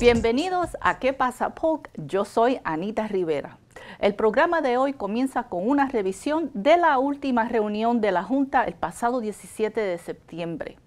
Bienvenidos a ¿Qué pasa, POC? Yo soy Anita Rivera. El programa de hoy comienza con una revisión de la última reunión de la Junta el pasado 17 de septiembre.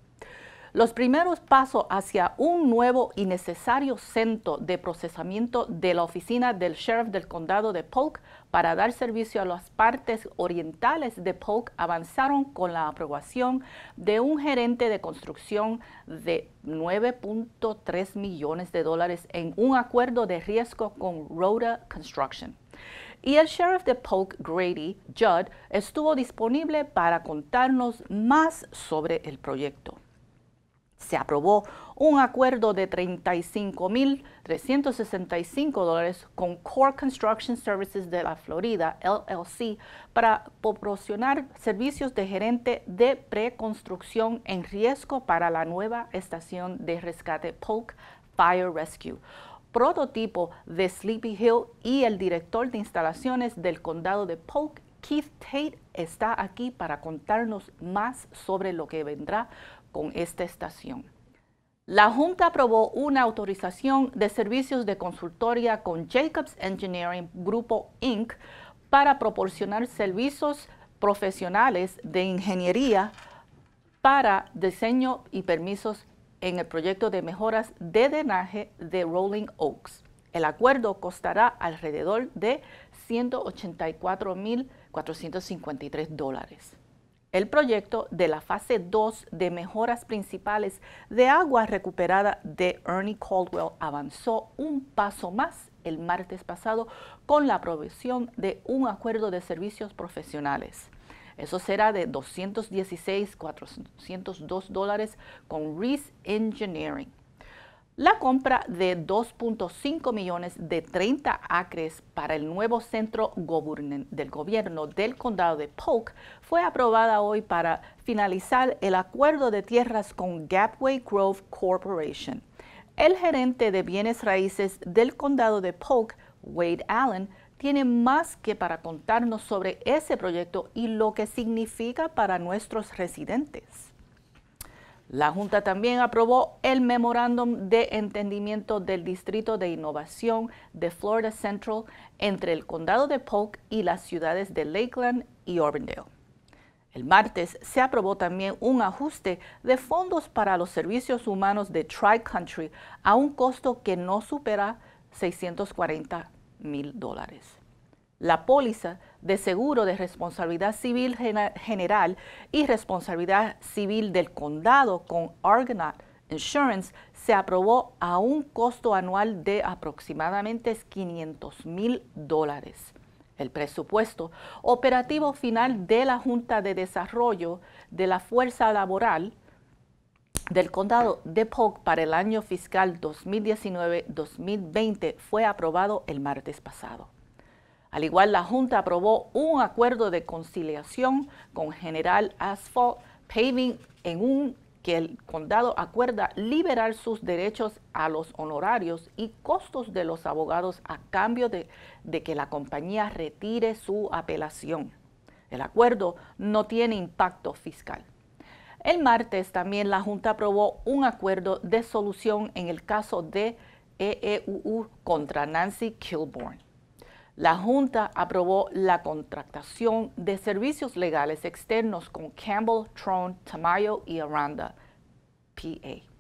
Los primeros pasos hacia un nuevo y necesario centro de procesamiento de la oficina del sheriff del condado de Polk para dar servicio a las partes orientales de Polk avanzaron con la aprobación de un gerente de construcción de 9.3 millones de dólares en un acuerdo de riesgo con Rhoda Construction y el sheriff de Polk, Grady Judd, estuvo disponible para contarnos más sobre el proyecto se aprobó un acuerdo de 35.365 dólares con Core Construction Services de la Florida, LLC, para proporcionar servicios de gerente de preconstrucción en riesgo para la nueva estación de rescate Polk Fire Rescue prototipo de Sleepy Hill y el director de instalaciones del condado de Polk, Keith Tate, está aquí para contarnos más sobre lo que vendrá con esta estación. La Junta aprobó una autorización de servicios de consultoría con Jacobs Engineering Group Inc. para proporcionar servicios profesionales de ingeniería para diseño y permisos en el proyecto de mejoras de drenaje de Rolling Oaks. El acuerdo costará alrededor de 184.453 dólares el proyecto de la fase 2 de mejoras principales de agua recuperada de Ernie Caldwell avanzó un paso más el martes pasado con la aprobación de un acuerdo de servicios profesionales. Eso será de 216.402 dólares con Reese Engineering. La compra de 2.5 millones de 30 acres para el nuevo centro del gobierno del condado de Polk fue aprobada hoy para finalizar el acuerdo de tierras con Gapway Grove Corporation. El gerente de bienes raíces del condado de Polk, Wade Allen, tiene más que para contarnos sobre ese proyecto y lo que significa para nuestros residentes. La Junta también aprobó el memorándum de entendimiento del Distrito de Innovación de Florida Central entre el condado de Polk y las ciudades de Lakeland y Orbendale. El martes se aprobó también un ajuste de fondos para los servicios humanos de Tri-Country a un costo que no supera 640 mil dólares. La póliza de Seguro de Responsabilidad Civil General y Responsabilidad Civil del Condado con Argonaut Insurance se aprobó a un costo anual de aproximadamente 500 mil dólares. El presupuesto operativo final de la Junta de Desarrollo de la Fuerza Laboral del condado de Polk para el año fiscal 2019-2020 fue aprobado el martes pasado. Al igual, la Junta aprobó un acuerdo de conciliación con General Asphalt Paving en un que el condado acuerda liberar sus derechos a los honorarios y costos de los abogados a cambio de, que la compañía retire su apelación. El acuerdo no tiene impacto fiscal. El martes también la Junta aprobó un acuerdo de solución en el caso de EEUU contra Nancy Kilbourne la Junta aprobó la contratación de servicios legales externos con Campbell, Tron, Tamayo y Aranda, PA.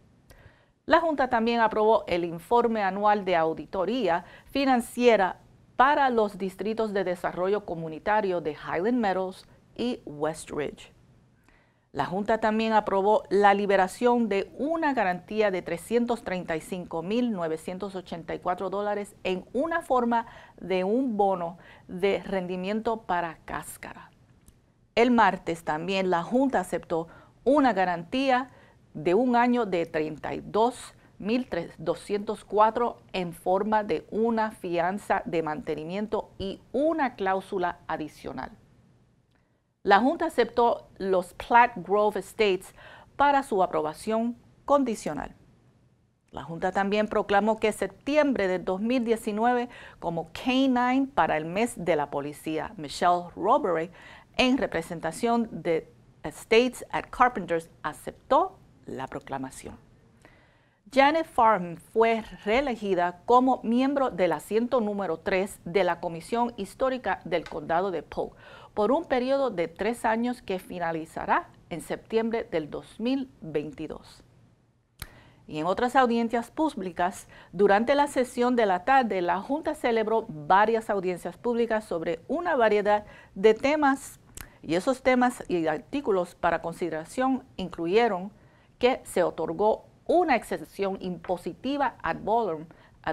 La Junta también aprobó el informe anual de auditoría financiera para los distritos de desarrollo comunitario de Highland Meadows y West Ridge. La Junta también aprobó la liberación de una garantía de 335.984 dólares en una forma de un bono de rendimiento para cáscara. El martes también la Junta aceptó una garantía de un año de 32.204 en forma de una fianza de mantenimiento y una cláusula adicional. La Junta aceptó los Platte Grove Estates para su aprobación condicional. La Junta también proclamó que septiembre de 2019 como K9 para el mes de la policía, Michelle Robbery, en representación de Estates at Carpenters, aceptó la proclamación. Janet Farm fue reelegida como miembro del asiento número 3 de la Comisión Histórica del Condado de Polk por un periodo de tres años que finalizará en septiembre del 2022. Y en otras audiencias públicas, durante la sesión de la tarde, la Junta celebró varias audiencias públicas sobre una variedad de temas y esos temas y artículos para consideración incluyeron que se otorgó una exención impositiva ad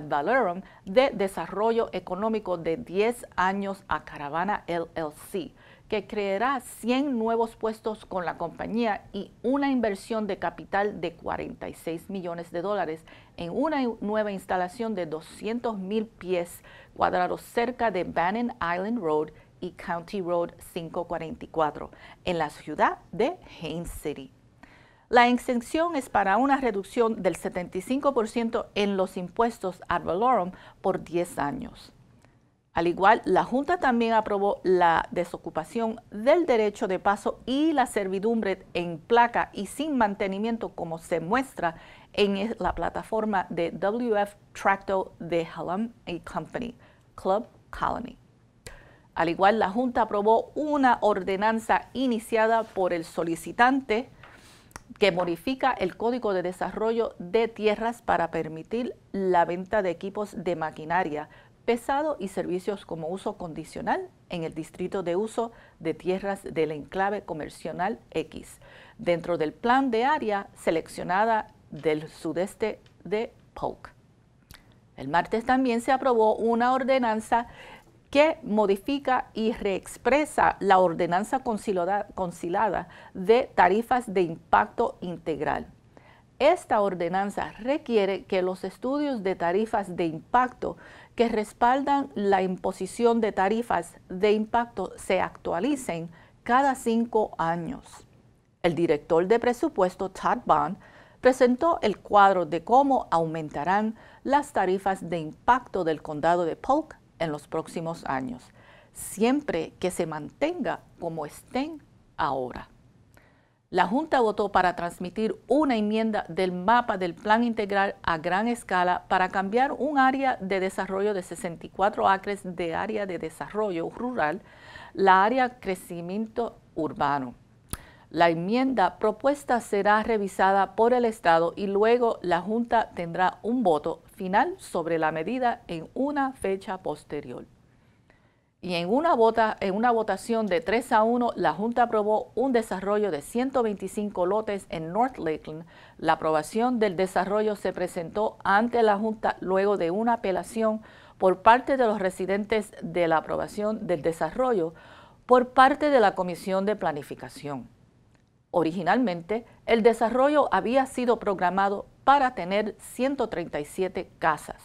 valorem, de desarrollo económico de 10 años a Caravana LLC, que creará 100 nuevos puestos con la compañía y una inversión de capital de 46 millones de dólares en una nueva instalación de 200 mil pies cuadrados cerca de Bannon Island Road y County Road 544 en la ciudad de Haines City. La exención es para una reducción del 75% en los impuestos ad valorem por 10 años. Al igual, la Junta también aprobó la desocupación del derecho de paso y la servidumbre en placa y sin mantenimiento como se muestra en e-, la plataforma de WF Tracto de Hallam Company, Club Colony. Al igual, la Junta aprobó una ordenanza iniciada por el solicitante que modifica el Código de Desarrollo de Tierras para permitir la venta de equipos de maquinaria pesado y servicios como uso condicional en el distrito de uso de tierras del enclave comercial X, dentro del plan de área seleccionada del sudeste de Polk. El martes también se aprobó una ordenanza que modifica y reexpresa la ordenanza concilada de tarifas de impacto integral. Esta ordenanza requiere que los estudios de tarifas de impacto que respaldan la imposición de tarifas de impacto se actualicen cada cinco años. El director de presupuesto Todd Bond presentó el cuadro de cómo aumentarán las tarifas de impacto del condado de Polk en los próximos años, siempre que se mantenga como estén ahora. La Junta votó para transmitir una enmienda del mapa del Plan Integral a gran escala para cambiar un área de desarrollo de 64 acres de área de desarrollo rural, la área crecimiento urbano. La enmienda propuesta será revisada por el Estado y luego la Junta tendrá un voto final sobre la medida en una fecha posterior. Y en una, en una votación de 3 a 1, la Junta aprobó un desarrollo de 125 lotes en North Lakeland. La aprobación del desarrollo se presentó ante la Junta luego de una apelación por parte de los residentes de la aprobación del desarrollo por parte de la Comisión de Planificación. Originalmente, el desarrollo había sido programado para tener 137 casas.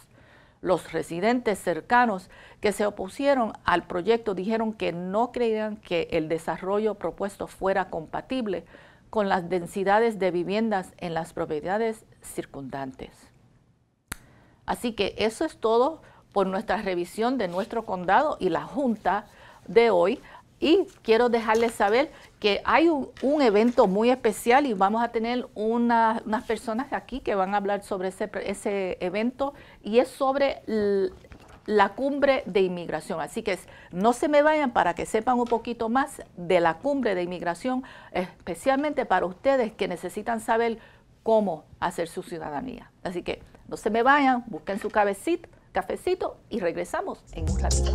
Los residentes cercanos que se opusieron al proyecto dijeron que no creían que el desarrollo propuesto fuera compatible con las densidades de viviendas en las propiedades circundantes. Así que eso es todo por nuestra revisión de nuestro condado y la Junta de hoy. Y quiero dejarles saber que hay un, evento muy especial y vamos a tener unas personas aquí que van a hablar sobre ese, evento y es sobre la cumbre de inmigración. Así que no se me vayan para que sepan un poquito más de la cumbre de inmigración, especialmente para ustedes que necesitan saber cómo hacer su ciudadanía. Así que no se me vayan, busquen su cafecito y regresamos en un ratito.